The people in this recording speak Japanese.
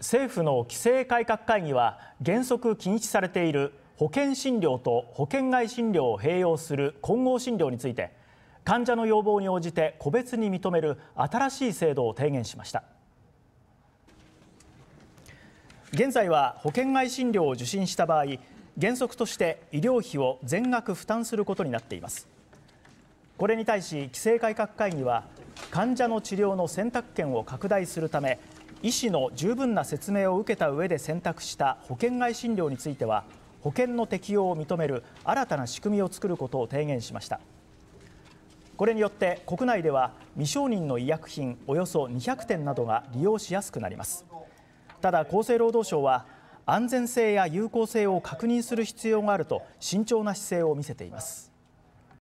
政府の規制改革会議は原則禁止されている保険診療と保険外診療を併用する混合診療について患者の要望に応じて個別に認める新しい制度を提言しました現在は保険外診療を受診した場合原則として医療費を全額負担することになっていますこれに対し規制改革会議は患者の治療の選択権を拡大するため医師の十分な説明を受けた上で選択した保険外診療については保険の適用を認める新たな仕組みを作ることを提言しましたこれによって国内では未承認の医薬品およそ200点などが利用しやすくなりますただ厚生労働省は安全性や有効性を確認する必要があると慎重な姿勢を見せています